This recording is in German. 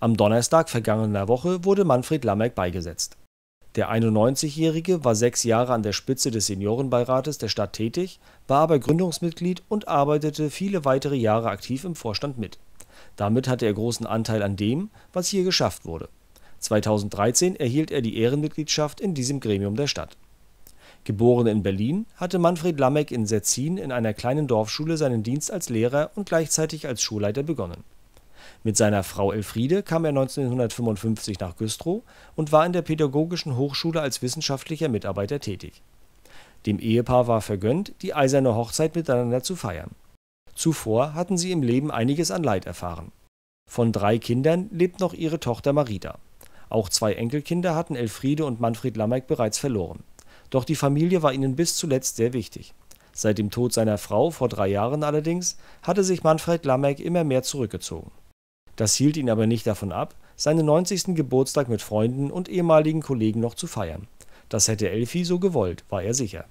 Am Donnerstag vergangener Woche wurde Manfred Lammerk beigesetzt. Der 91-Jährige war sechs Jahre an der Spitze des Seniorenbeirates der Stadt tätig, war aber Gründungsmitglied und arbeitete viele weitere Jahre aktiv im Vorstand mit. Damit hatte er großen Anteil an dem, was hier geschafft wurde. 2013 erhielt er die Ehrenmitgliedschaft in diesem Gremium der Stadt. Geboren in Berlin, hatte Manfred Lammeck in Setzin in einer kleinen Dorfschule seinen Dienst als Lehrer und gleichzeitig als Schulleiter begonnen mit seiner Frau Elfriede kam er 1955 nach Güstrow und war in der Pädagogischen Hochschule als wissenschaftlicher Mitarbeiter tätig. Dem Ehepaar war vergönnt, die eiserne Hochzeit miteinander zu feiern. Zuvor hatten sie im Leben einiges an Leid erfahren. Von drei Kindern lebt noch ihre Tochter Marita. Auch zwei Enkelkinder hatten Elfriede und Manfred Lameck bereits verloren. Doch die Familie war ihnen bis zuletzt sehr wichtig. Seit dem Tod seiner Frau vor drei Jahren allerdings hatte sich Manfred Lameck immer mehr zurückgezogen. Das hielt ihn aber nicht davon ab, seinen 90. Geburtstag mit Freunden und ehemaligen Kollegen noch zu feiern. Das hätte Elfi so gewollt, war er sicher